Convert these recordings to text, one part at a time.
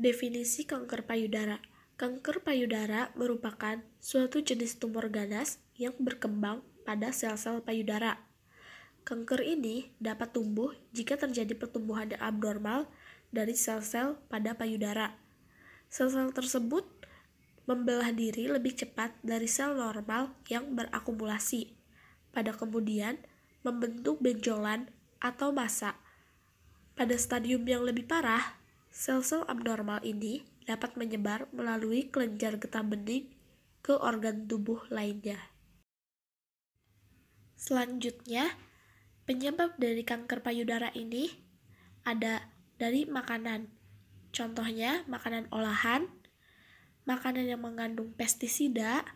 Definisi kanker payudara. Kanker payudara merupakan suatu jenis tumor ganas yang berkembang pada sel-sel payudara. Kanker ini dapat tumbuh jika terjadi pertumbuhan yang abnormal dari sel-sel pada payudara. Sel-sel tersebut membelah diri lebih cepat dari sel normal yang berakumulasi. Pada kemudian membentuk benjolan atau massa. Pada stadium yang lebih parah, Sel-sel abnormal ini dapat menyebar melalui kelenjar getah bening ke organ tubuh lainnya. Selanjutnya, penyebab dari kanker payudara ini ada dari makanan. Contohnya makanan olahan, makanan yang mengandung pestisida,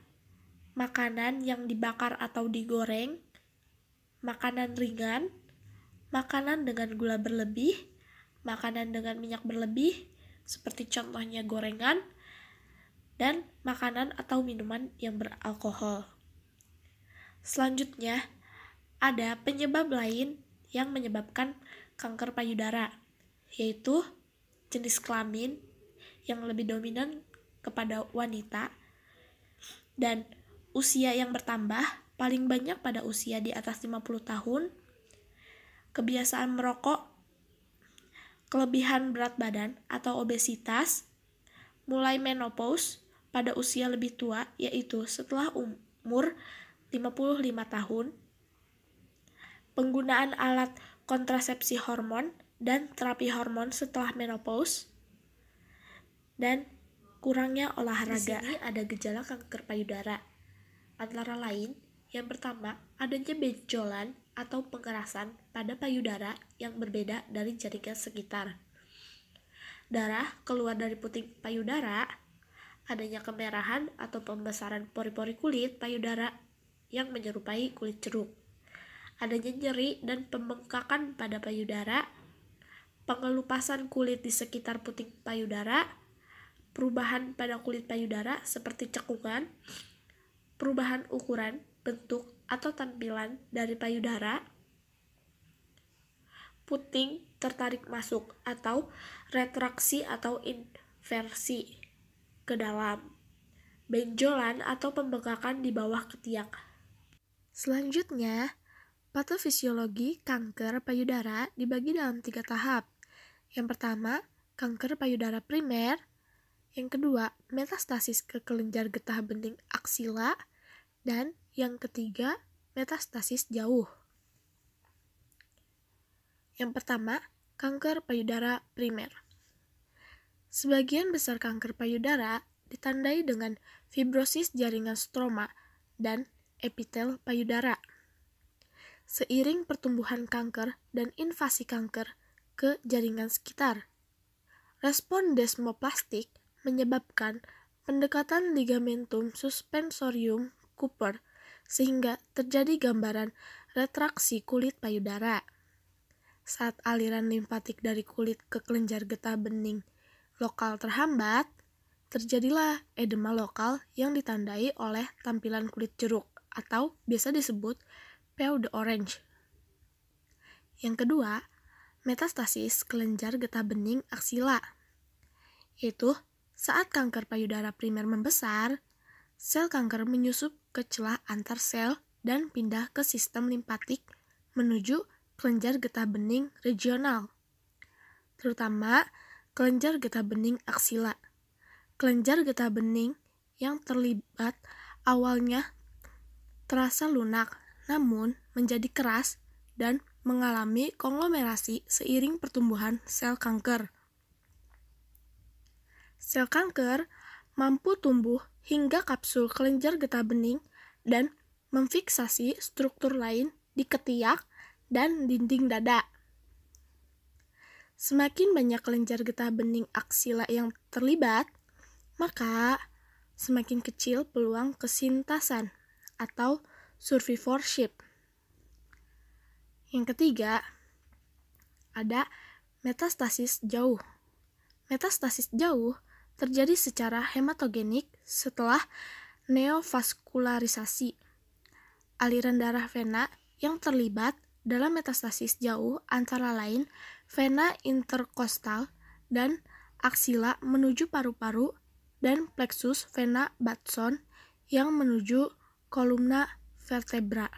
makanan yang dibakar atau digoreng, makanan ringan, makanan dengan gula berlebih, makanan dengan minyak berlebih, seperti contohnya gorengan, dan makanan atau minuman yang beralkohol. Selanjutnya, ada penyebab lain yang menyebabkan kanker payudara, yaitu jenis kelamin yang lebih dominan kepada wanita dan usia yang bertambah paling banyak pada usia di atas 50 tahun, kebiasaan merokok kelebihan berat badan atau obesitas, mulai menopause pada usia lebih tua yaitu setelah umur 55 tahun, penggunaan alat kontrasepsi hormon dan terapi hormon setelah menopause, dan kurangnya olahraga. Di sini ada gejala kanker payudara. Antara lain, yang pertama, adanya benjolan atau pengerasan pada payudara yang berbeda dari jaringan sekitar. Darah keluar dari puting payudara, adanya kemerahan atau pembesaran pori-pori kulit payudara yang menyerupai kulit jeruk. Adanya nyeri dan pembengkakan pada payudara, pengelupasan kulit di sekitar puting payudara, perubahan pada kulit payudara seperti cekungan, perubahan ukuran, bentuk, atau tampilan dari payudara, puting tertarik masuk atau retraksi atau inversi ke dalam, benjolan atau pembengkakan di bawah ketiak. Selanjutnya, patofisiologi kanker payudara dibagi dalam tiga tahap. Yang pertama, kanker payudara primer. Yang kedua, metastasis ke kelenjar getah bening aksila. Dan yang ketiga, metastasis jauh. Yang pertama, kanker payudara primer. Sebagian besar kanker payudara ditandai dengan fibrosis jaringan stroma dan epitel payudara. Seiring pertumbuhan kanker dan invasi kanker ke jaringan sekitar, respon desmoplastik menyebabkan pendekatan ligamentum suspensorium Cooper sehingga terjadi gambaran retraksi kulit payudara. Saat aliran limfatik dari kulit ke kelenjar getah bening lokal terhambat, terjadilah edema lokal yang ditandai oleh tampilan kulit jeruk atau biasa disebut pale orange. Yang kedua, metastasis kelenjar getah bening aksila, yaitu saat kanker payudara primer membesar, sel kanker menyusup ke celah antar sel dan pindah ke sistem limpatik menuju kelenjar getah bening regional, terutama kelenjar getah bening aksila. Kelenjar getah bening yang terlibat awalnya terasa lunak, namun menjadi keras dan mengalami konglomerasi seiring pertumbuhan sel kanker. Sel kanker mampu tumbuh hingga kapsul kelenjar getah bening dan memfiksasi struktur lain di ketiak dan dinding dada. Semakin banyak kelenjar getah bening aksila yang terlibat, maka semakin kecil peluang kesintasan atau survivorship. Yang ketiga, ada metastasis jauh. Metastasis jauh terjadi secara hematogenik setelah neovaskularisasi, aliran darah vena yang terlibat dalam metastasis jauh antara lain vena interkostal dan aksila menuju paru-paru dan plexus vena Batson yang menuju kolumna vertebra.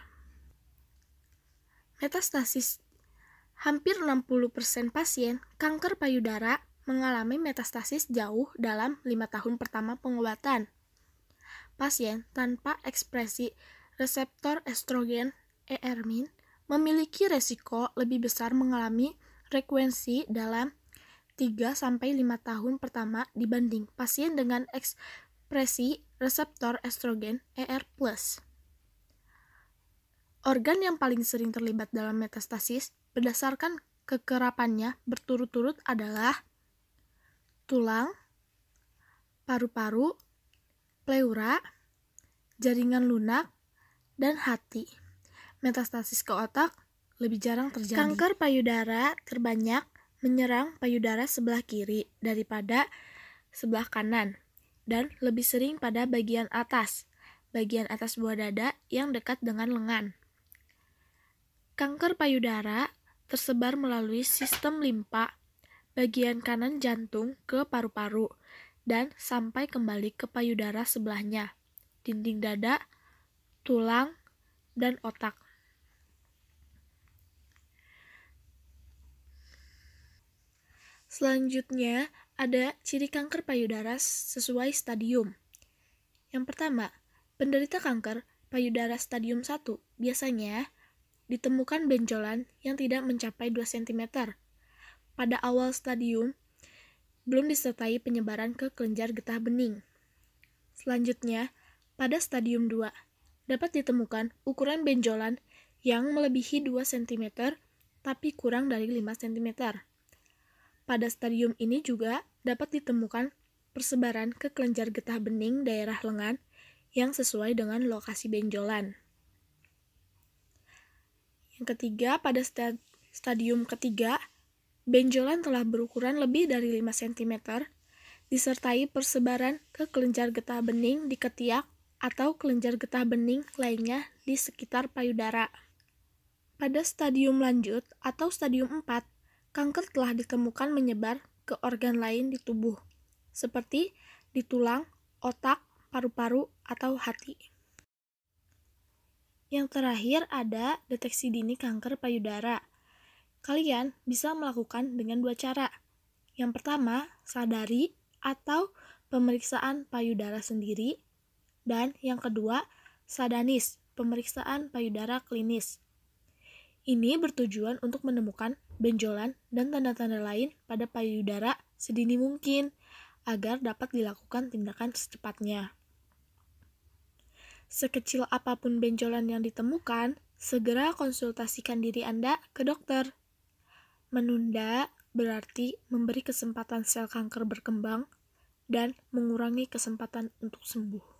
Metastasis Hampir 60% pasien kanker payudara mengalami metastasis jauh dalam lima tahun pertama pengobatan. Pasien tanpa ekspresi reseptor estrogen ERMIN memiliki resiko lebih besar mengalami frekuensi dalam 3-5 tahun pertama dibanding pasien dengan ekspresi reseptor estrogen ER+. Organ yang paling sering terlibat dalam metastasis berdasarkan kekerapannya berturut-turut adalah tulang, paru-paru, pleura, jaringan lunak, dan hati. Metastasis ke otak lebih jarang terjadi. Kanker payudara terbanyak menyerang payudara sebelah kiri daripada sebelah kanan dan lebih sering pada bagian atas, bagian atas buah dada yang dekat dengan lengan. Kanker payudara tersebar melalui sistem limpa bagian kanan jantung ke paru-paru, dan sampai kembali ke payudara sebelahnya, dinding dada, tulang, dan otak. Selanjutnya, ada ciri kanker payudara sesuai stadium. Yang pertama, penderita kanker payudara stadium 1 biasanya ditemukan benjolan yang tidak mencapai 2 cm pada awal stadium belum disertai penyebaran ke kelenjar getah bening. Selanjutnya, pada stadium 2 dapat ditemukan ukuran benjolan yang melebihi 2 cm tapi kurang dari 5 cm. Pada stadium ini juga dapat ditemukan persebaran ke kelenjar getah bening daerah lengan yang sesuai dengan lokasi benjolan. Yang ketiga, pada stadium ketiga, Benjolan telah berukuran lebih dari 5 cm, disertai persebaran ke kelenjar getah bening di ketiak atau kelenjar getah bening lainnya di sekitar payudara. Pada stadium lanjut atau stadium 4, kanker telah ditemukan menyebar ke organ lain di tubuh, seperti di tulang, otak, paru-paru, atau hati. Yang terakhir ada deteksi dini kanker payudara – Kalian bisa melakukan dengan dua cara. Yang pertama, sadari atau pemeriksaan payudara sendiri. Dan yang kedua, sadanis, pemeriksaan payudara klinis. Ini bertujuan untuk menemukan benjolan dan tanda-tanda lain pada payudara sedini mungkin agar dapat dilakukan tindakan secepatnya. Sekecil apapun benjolan yang ditemukan, segera konsultasikan diri Anda ke dokter. Menunda berarti memberi kesempatan sel kanker berkembang dan mengurangi kesempatan untuk sembuh.